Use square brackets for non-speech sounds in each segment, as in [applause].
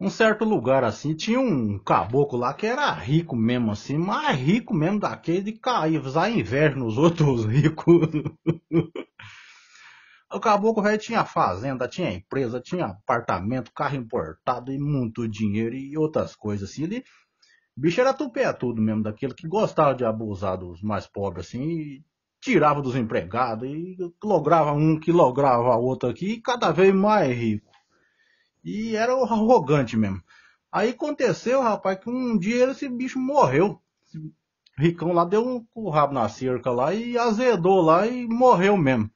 um certo lugar assim, tinha um caboclo lá que era rico mesmo assim, mais rico mesmo daquele de cair, usar inveja nos outros [laughs] ricos. o caboclo velho tinha fazenda, tinha empresa, tinha apartamento, carro importado e muito dinheiro e outras coisas assim. Ele, bicho era tupé tudo mesmo, daquele que gostava de abusar dos mais pobres assim e tirava dos empregados e lograva um que lograva outro aqui e cada vez mais rico. E era arrogante mesmo. Aí aconteceu, rapaz, que um dia esse bicho morreu. Esse ricão lá deu um, o rabo na cerca lá e azedou lá e morreu mesmo.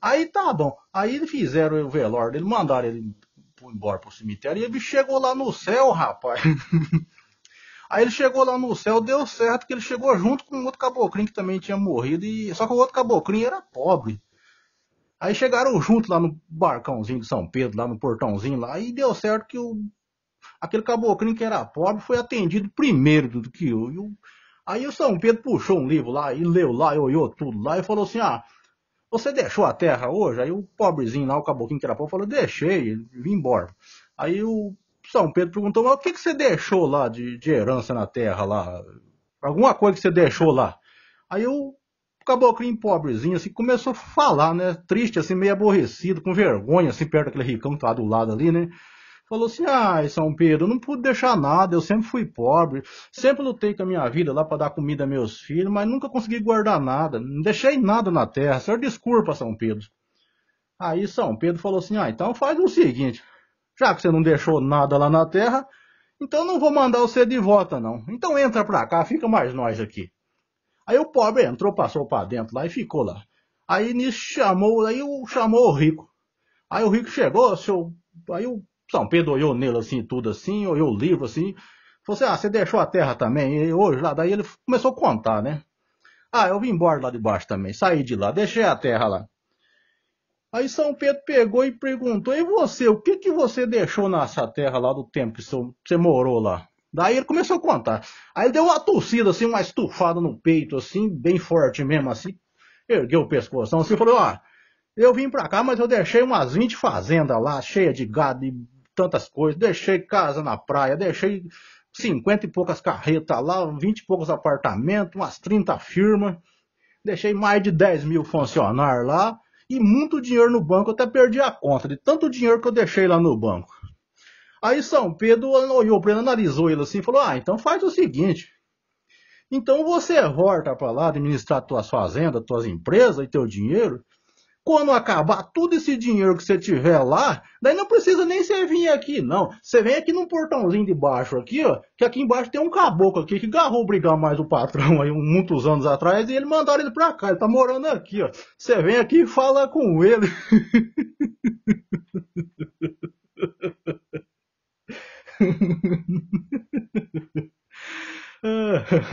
Aí tá bom. Aí fizeram o velório dele, mandaram ele embora pro cemitério. E ele chegou lá no céu, rapaz. [laughs] Aí ele chegou lá no céu, deu certo que ele chegou junto com outro caboclinho que também tinha morrido. E... Só que o outro caboclinho era pobre. Aí chegaram junto lá no barcãozinho de São Pedro, lá no portãozinho lá, e deu certo que o, aquele caboclinho que era pobre foi atendido primeiro do que eu. aí o São Pedro puxou um livro lá e leu lá, e olhou tudo lá e falou assim: Ah, você deixou a terra hoje? Aí o pobrezinho lá, o caboclinho que era pobre, falou: Deixei, vim embora. Aí o São Pedro perguntou: Mas o que, que você deixou lá de, de herança na terra lá? Alguma coisa que você deixou lá? Aí o caboclinho pobrezinho, assim, começou a falar, né? Triste, assim, meio aborrecido, com vergonha, assim, perto daquele ricão que tá do lado ali, né? Falou assim, ai, São Pedro, não pude deixar nada, eu sempre fui pobre, sempre lutei com a minha vida lá para dar comida a meus filhos, mas nunca consegui guardar nada, não deixei nada na terra, senhor desculpa, São Pedro. Aí São Pedro falou assim, ah, então faz o seguinte, já que você não deixou nada lá na terra, então não vou mandar você de volta não, então entra pra cá, fica mais nós aqui. Aí o pobre entrou, passou para dentro lá e ficou lá. Aí nisso chamou, aí o, chamou o rico. Aí o rico chegou, seu, aí o São Pedro olhou nele assim, tudo assim, olhou o livro assim. Falou assim, ah, você deixou a terra também? E hoje lá, daí ele começou a contar, né? Ah, eu vim embora lá de baixo também, saí de lá, deixei a terra lá. Aí São Pedro pegou e perguntou, e você, o que que você deixou nessa terra lá do tempo que você morou lá? Daí ele começou a contar. Aí ele deu uma torcida, assim, uma estufada no peito, assim, bem forte mesmo, assim. Ergueu o pescoço, assim, falou, ó, eu vim pra cá, mas eu deixei umas 20 fazendas lá, cheia de gado e tantas coisas. Deixei casa na praia, deixei 50 e poucas carretas lá, 20 e poucos apartamentos, umas 30 firmas. Deixei mais de 10 mil funcionários lá e muito dinheiro no banco. Eu até perdi a conta de tanto dinheiro que eu deixei lá no banco. Aí São Pedro olhou para ele, analisou ele assim e falou: Ah, então faz o seguinte. Então você volta para lá administrar tuas fazendas, tuas empresas e teu dinheiro. Quando acabar todo esse dinheiro que você tiver lá, daí não precisa nem você vir aqui, não. Você vem aqui num portãozinho de baixo aqui, ó, que aqui embaixo tem um caboclo aqui que garrou brigar mais o patrão aí muitos anos atrás e ele mandaram ele pra cá, ele tá morando aqui, ó. Você vem aqui e fala com ele. [laughs] uh. [laughs]